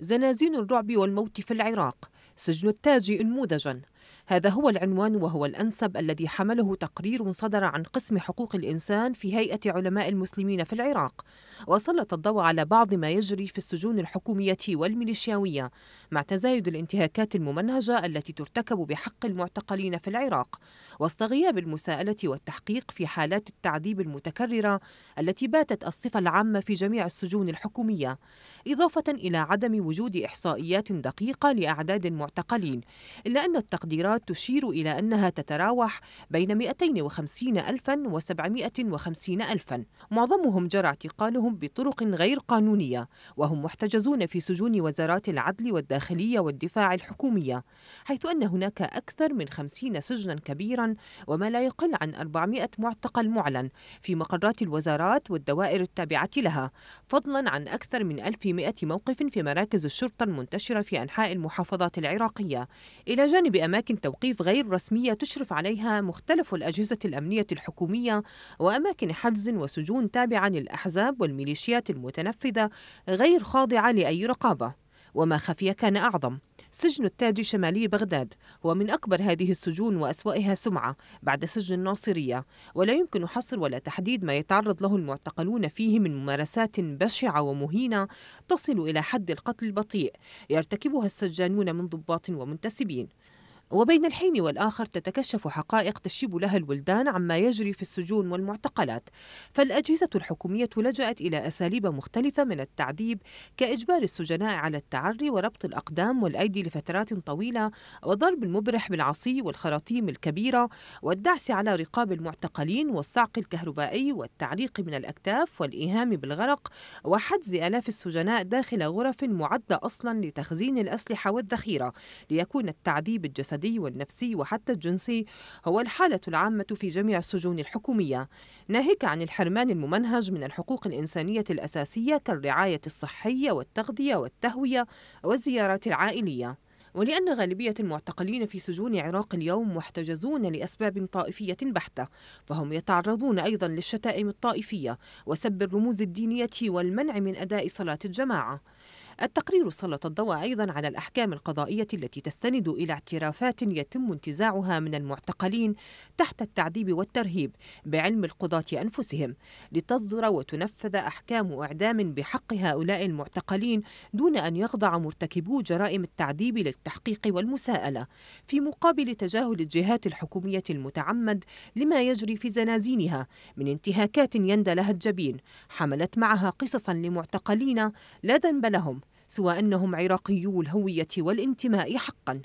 زنازين الرعب والموت في العراق سجن التاج انموذجا هذا هو العنوان وهو الأنسب الذي حمله تقرير صدر عن قسم حقوق الإنسان في هيئة علماء المسلمين في العراق وسلط الضوء على بعض ما يجري في السجون الحكومية والميليشياوية مع تزايد الانتهاكات الممنهجة التي ترتكب بحق المعتقلين في العراق وسط غياب المساءلة والتحقيق في حالات التعذيب المتكررة التي باتت الصفة العامة في جميع السجون الحكومية إضافة إلى عدم وجود إحصائيات دقيقة لأعداد المعتقلين إلا أن التقدير تقديرات تشير إلى أنها تتراوح بين 250 ألفا و750 ألفا معظمهم جرى اعتقالهم بطرق غير قانونية وهم محتجزون في سجون وزارات العدل والداخلية والدفاع الحكومية حيث أن هناك أكثر من 50 سجنا كبيرا وما لا يقل عن 400 معتقل معلن في مقرات الوزارات والدوائر التابعة لها فضلا عن أكثر من 1100 موقف في مراكز الشرطة المنتشرة في أنحاء المحافظات العراقية إلى جانب أماكن أماكن توقيف غير رسمية تشرف عليها مختلف الأجهزة الأمنية الحكومية وأماكن حجز وسجون تابعة للأحزاب والميليشيات المتنفذة غير خاضعة لأي رقابة وما خفي كان أعظم سجن التاجي شمالي بغداد هو من أكبر هذه السجون وأسوأها سمعة بعد سجن الناصرية ولا يمكن حصر ولا تحديد ما يتعرض له المعتقلون فيه من ممارسات بشعة ومهينة تصل إلى حد القتل البطيء يرتكبها السجانون من ضباط ومنتسبين وبين الحين والآخر تتكشف حقائق تشيب لها الولدان عما يجري في السجون والمعتقلات فالأجهزة الحكومية لجأت إلى أساليب مختلفة من التعذيب كإجبار السجناء على التعري وربط الأقدام والأيدي لفترات طويلة وضرب المبرح بالعصي والخراطيم الكبيرة والدعس على رقاب المعتقلين والصعق الكهربائي والتعليق من الأكتاف والإيهام بالغرق وحجز آلاف السجناء داخل غرف معدة أصلا لتخزين الأسلحة والذخيرة ليكون التعذيب الجسدي الجسدي والنفسي وحتى الجنسي هو الحالة العامة في جميع السجون الحكومية ناهيك عن الحرمان الممنهج من الحقوق الإنسانية الأساسية كالرعاية الصحية والتغذية والتهوية والزيارات العائلية ولأن غالبية المعتقلين في سجون عراق اليوم محتجزون لأسباب طائفية بحتة فهم يتعرضون أيضا للشتائم الطائفية وسب الرموز الدينية والمنع من أداء صلاة الجماعة التقرير سلط الضوء أيضا على الأحكام القضائية التي تستند إلى اعترافات يتم انتزاعها من المعتقلين تحت التعذيب والترهيب بعلم القضاة أنفسهم لتصدر وتنفذ أحكام إعدام بحق هؤلاء المعتقلين دون أن يخضع مرتكبو جرائم التعذيب للتحقيق والمساءلة في مقابل تجاهل الجهات الحكومية المتعمد لما يجري في زنازينها من انتهاكات يندى لها الجبين حملت معها قصصا لمعتقلين لا ذنب لهم سوى أنهم عراقيو الهوية والانتماء حقاً